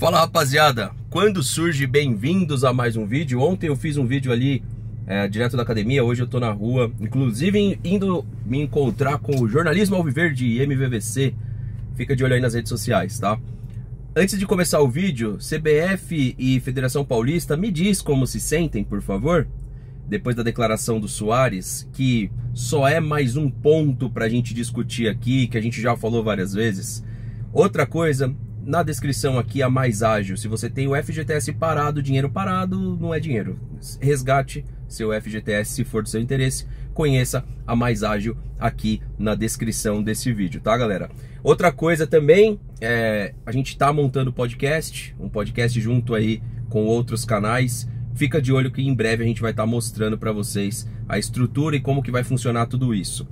Fala rapaziada, quando surge bem-vindos a mais um vídeo. Ontem eu fiz um vídeo ali é, direto da academia, hoje eu tô na rua, inclusive indo me encontrar com o Jornalismo Alviverde e MVVC. Fica de olho aí nas redes sociais, tá? Antes de começar o vídeo, CBF e Federação Paulista, me diz como se sentem, por favor. Depois da declaração do Soares, que só é mais um ponto pra gente discutir aqui, que a gente já falou várias vezes. Outra coisa, na descrição aqui a mais ágil. Se você tem o FGTS parado, dinheiro parado, não é dinheiro. Resgate seu FGTS se for do seu interesse. Conheça a mais ágil aqui na descrição desse vídeo, tá, galera? Outra coisa também, é, a gente está montando podcast, um podcast junto aí com outros canais. Fica de olho que em breve a gente vai estar tá mostrando para vocês a estrutura e como que vai funcionar tudo isso.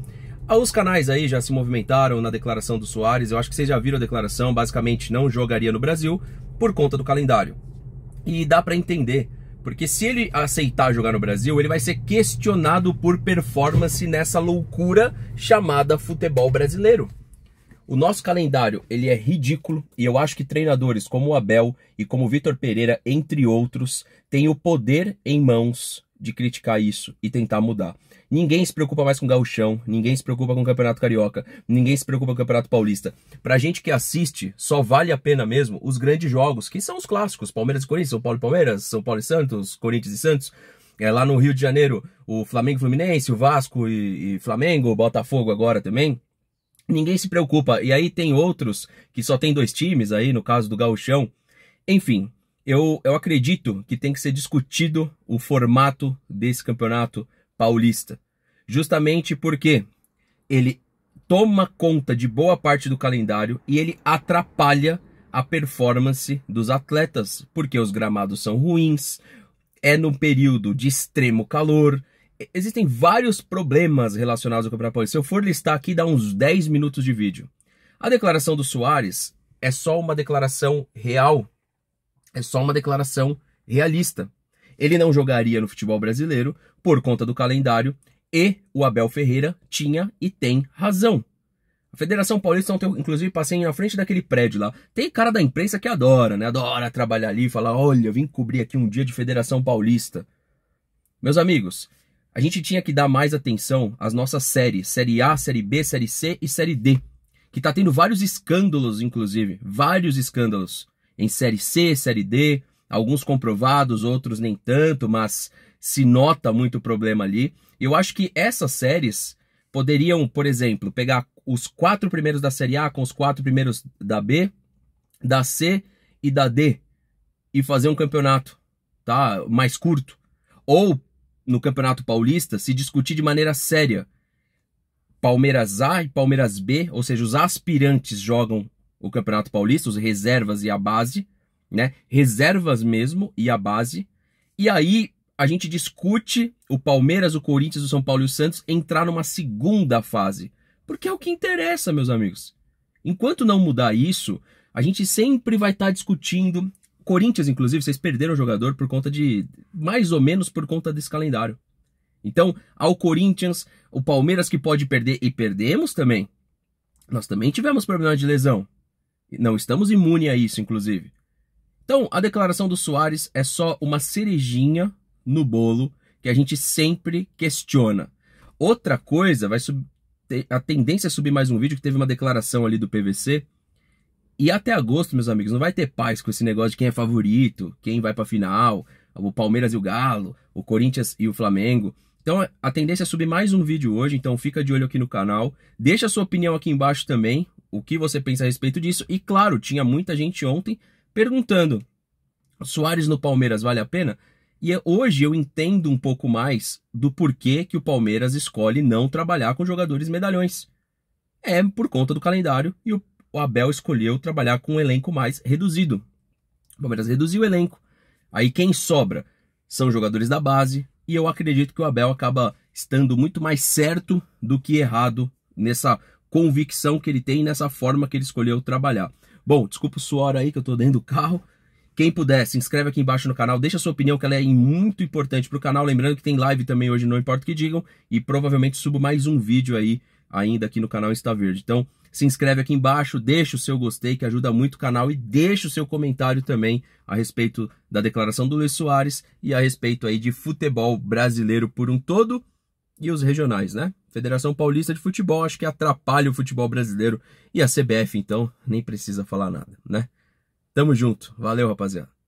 Ah, os canais aí já se movimentaram na declaração do Soares, eu acho que vocês já viram a declaração, basicamente não jogaria no Brasil por conta do calendário. E dá para entender, porque se ele aceitar jogar no Brasil, ele vai ser questionado por performance nessa loucura chamada futebol brasileiro. O nosso calendário, ele é ridículo e eu acho que treinadores como o Abel e como o Vitor Pereira, entre outros, têm o poder em mãos de criticar isso e tentar mudar. Ninguém se preocupa mais com gauchão, ninguém se preocupa com o Campeonato Carioca, ninguém se preocupa com o Campeonato Paulista. Pra gente que assiste, só vale a pena mesmo os grandes jogos, que são os clássicos, Palmeiras e Corinthians, São Paulo e Palmeiras, São Paulo e Santos, Corinthians e Santos. É, lá no Rio de Janeiro, o Flamengo e Fluminense, o Vasco e, e Flamengo, o Botafogo agora também. Ninguém se preocupa. E aí tem outros que só tem dois times aí, no caso do gauchão. Enfim, eu, eu acredito que tem que ser discutido o formato desse campeonato paulista. Justamente porque ele toma conta de boa parte do calendário e ele atrapalha a performance dos atletas, porque os gramados são ruins, é num período de extremo calor. Existem vários problemas relacionados ao Campeonato Paulista. Se eu for listar aqui, dá uns 10 minutos de vídeo. A declaração do Soares é só uma declaração real é só uma declaração realista. Ele não jogaria no futebol brasileiro por conta do calendário e o Abel Ferreira tinha e tem razão. A Federação Paulista ontem, inclusive, passei na frente daquele prédio lá. Tem cara da imprensa que adora, né? Adora trabalhar ali e falar: olha, vim cobrir aqui um dia de Federação Paulista. Meus amigos, a gente tinha que dar mais atenção às nossas séries: Série A, Série B, Série C e Série D. Que tá tendo vários escândalos, inclusive. Vários escândalos em Série C, Série D, alguns comprovados, outros nem tanto, mas se nota muito problema ali. Eu acho que essas séries poderiam, por exemplo, pegar os quatro primeiros da Série A com os quatro primeiros da B, da C e da D e fazer um campeonato, tá, mais curto. Ou no Campeonato Paulista se discutir de maneira séria Palmeiras A e Palmeiras B, ou seja, os aspirantes jogam o Campeonato Paulista, os reservas e a base, né? Reservas mesmo e a base. E aí a gente discute o Palmeiras, o Corinthians, o São Paulo e o Santos entrar numa segunda fase. Porque é o que interessa, meus amigos. Enquanto não mudar isso, a gente sempre vai estar tá discutindo. Corinthians, inclusive, vocês perderam o jogador por conta de. mais ou menos por conta desse calendário. Então, ao Corinthians, o Palmeiras que pode perder, e perdemos também. Nós também tivemos problema de lesão. Não estamos imunes a isso, inclusive. Então, a declaração do Soares é só uma cerejinha no bolo que a gente sempre questiona. Outra coisa, vai sub... a tendência é subir mais um vídeo que teve uma declaração ali do PVC. E até agosto, meus amigos, não vai ter paz com esse negócio de quem é favorito, quem vai para final, o Palmeiras e o Galo, o Corinthians e o Flamengo. Então a tendência é subir mais um vídeo hoje, então fica de olho aqui no canal. Deixa a sua opinião aqui embaixo também o que você pensa a respeito disso. E claro, tinha muita gente ontem perguntando: Soares no Palmeiras vale a pena? E é, hoje eu entendo um pouco mais do porquê que o Palmeiras escolhe não trabalhar com jogadores medalhões. É por conta do calendário e o Abel escolheu trabalhar com um elenco mais reduzido. O Palmeiras reduziu o elenco. Aí quem sobra são jogadores da base e eu acredito que o Abel acaba estando muito mais certo do que errado nessa convicção que ele tem nessa forma que ele escolheu trabalhar. Bom, desculpa o suor aí que eu tô dentro do carro. Quem puder, se inscreve aqui embaixo no canal, deixa sua opinião que ela é muito importante pro canal. Lembrando que tem live também hoje, não importa o que digam, e provavelmente subo mais um vídeo aí ainda aqui no canal está Verde. Então, se inscreve aqui embaixo, deixa o seu gostei que ajuda muito o canal e deixa o seu comentário também a respeito da declaração do Luiz Soares e a respeito aí de futebol brasileiro por um todo e os regionais, né? Federação Paulista de Futebol acho que atrapalha o futebol brasileiro. E a CBF, então, nem precisa falar nada, né? Tamo junto. Valeu, rapaziada.